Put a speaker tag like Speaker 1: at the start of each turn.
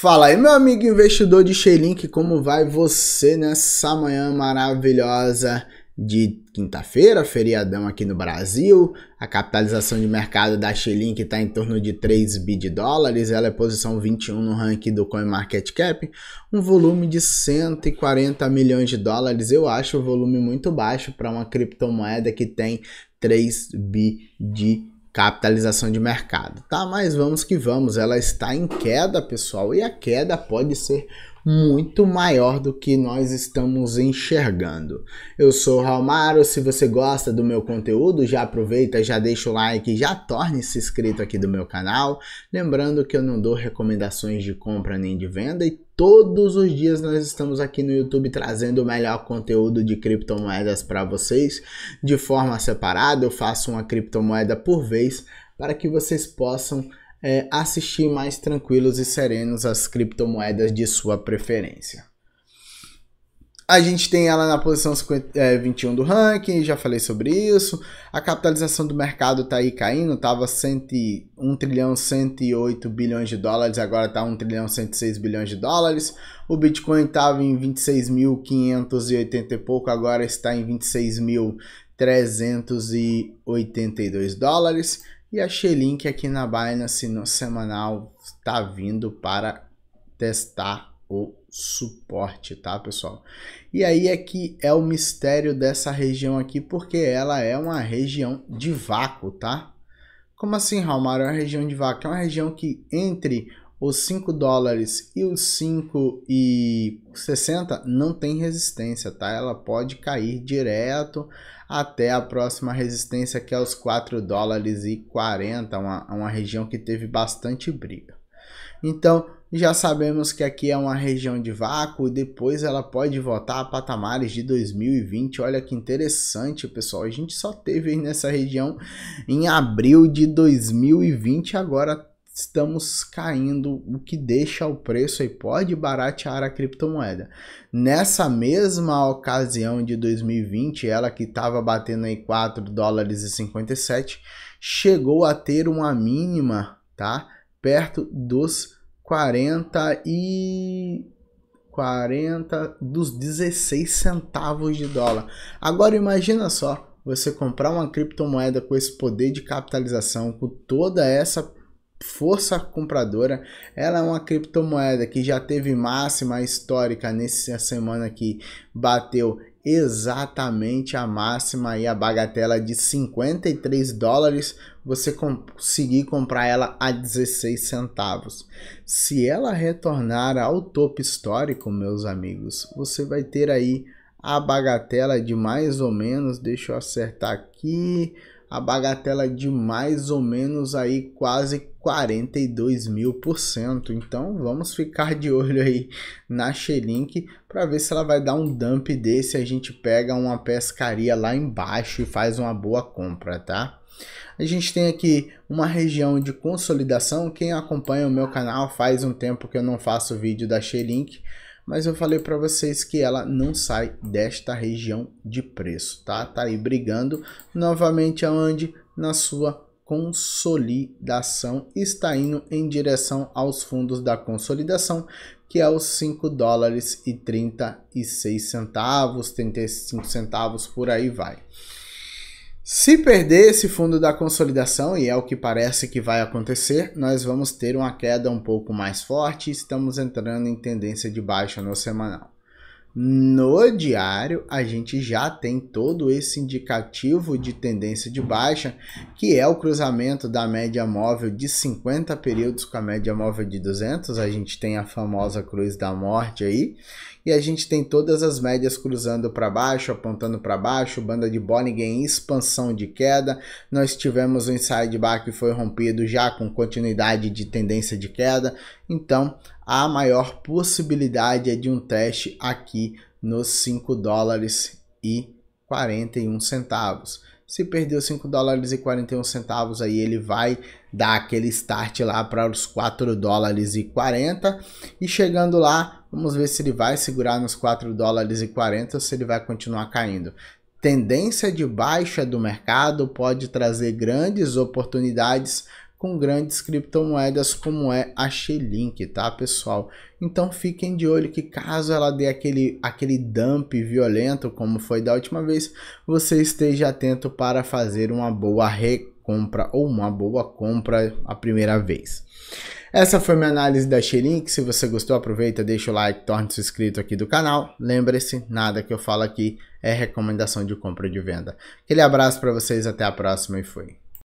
Speaker 1: Fala aí, meu amigo investidor de Xelink, como vai você nessa manhã maravilhosa de quinta-feira, feriadão aqui no Brasil? A capitalização de mercado da Xelink está em torno de 3 bi de dólares, ela é posição 21 no ranking do CoinMarketCap, um volume de 140 milhões de dólares, eu acho o volume muito baixo para uma criptomoeda que tem 3 bi de dólares capitalização de mercado, tá? Mas vamos que vamos, ela está em queda, pessoal, e a queda pode ser muito maior do que nós estamos enxergando. Eu sou o Maro. se você gosta do meu conteúdo, já aproveita, já deixa o like, já torne-se inscrito aqui do meu canal. Lembrando que eu não dou recomendações de compra nem de venda e Todos os dias nós estamos aqui no YouTube trazendo o melhor conteúdo de criptomoedas para vocês de forma separada. Eu faço uma criptomoeda por vez para que vocês possam é, assistir mais tranquilos e serenos as criptomoedas de sua preferência. A gente tem ela na posição 50, é, 21 do ranking, já falei sobre isso. A capitalização do mercado está aí caindo, estava 101 trilhão 108 bilhões de dólares, agora está 1 trilhão 106 bilhões de dólares. O Bitcoin estava em 26.580 e pouco, agora está em 26.382 dólares. E a link aqui na Binance no semanal está vindo para testar o suporte, tá, pessoal? E aí é que é o mistério dessa região aqui, porque ela é uma região de vácuo, tá? Como assim, Raulmar? É uma região de vácuo. É uma região que entre os 5 dólares e os 5,60 e não tem resistência, tá? Ela pode cair direto até a próxima resistência que é os 4 dólares e 40, uma, uma região que teve bastante briga. Então, já sabemos que aqui é uma região de vácuo, e depois ela pode voltar a patamares de 2020. Olha que interessante, pessoal. A gente só teve nessa região em abril de 2020, agora estamos caindo, o que deixa o preço e pode baratear a criptomoeda. Nessa mesma ocasião de 2020, ela que estava batendo aí 4 dólares e 57, chegou a ter uma mínima, tá? Perto dos 40 e 40 dos 16 centavos de dólar. Agora imagina só, você comprar uma criptomoeda com esse poder de capitalização, com toda essa força compradora. Ela é uma criptomoeda que já teve máxima histórica nessa semana que bateu exatamente a máxima e a bagatela de 53 dólares, você conseguir comprar ela a 16 centavos. Se ela retornar ao topo histórico, meus amigos, você vai ter aí a bagatela de mais ou menos, deixa eu acertar aqui, a bagatela de mais ou menos aí quase 42 mil por cento. Então vamos ficar de olho aí na Xelink para ver se ela vai dar um dump desse. A gente pega uma pescaria lá embaixo e faz uma boa compra, tá? A gente tem aqui uma região de consolidação. Quem acompanha o meu canal faz um tempo que eu não faço vídeo da Xelink, mas eu falei para vocês que ela não sai desta região de preço, tá? Tá aí brigando novamente aonde na sua consolidação está indo em direção aos fundos da consolidação, que é os 5 dólares e 36 centavos, 35 centavos por aí vai. Se perder esse fundo da consolidação, e é o que parece que vai acontecer, nós vamos ter uma queda um pouco mais forte e estamos entrando em tendência de baixa no semanal. No diário, a gente já tem todo esse indicativo de tendência de baixa, que é o cruzamento da média móvel de 50 períodos com a média móvel de 200. A gente tem a famosa cruz da morte aí, e a gente tem todas as médias cruzando para baixo, apontando para baixo, banda de Bollinger em expansão de queda. Nós tivemos um inside bar que foi rompido já com continuidade de tendência de queda. Então, a maior possibilidade é de um teste aqui nos 5 dólares e 41 centavos. Se perdeu 5 dólares e 41 centavos, aí ele vai dar aquele start lá para os 4 dólares e 40. E chegando lá, vamos ver se ele vai segurar nos 4 dólares e 40 ou se ele vai continuar caindo. Tendência de baixa do mercado pode trazer grandes oportunidades com grandes criptomoedas como é a Xelink, tá pessoal? Então fiquem de olho que caso ela dê aquele, aquele dump violento como foi da última vez, você esteja atento para fazer uma boa recompra ou uma boa compra a primeira vez. Essa foi minha análise da Xelink. se você gostou aproveita, deixa o like, torne-se inscrito aqui do canal. Lembre-se, nada que eu falo aqui é recomendação de compra e de venda. Aquele abraço para vocês, até a próxima e fui.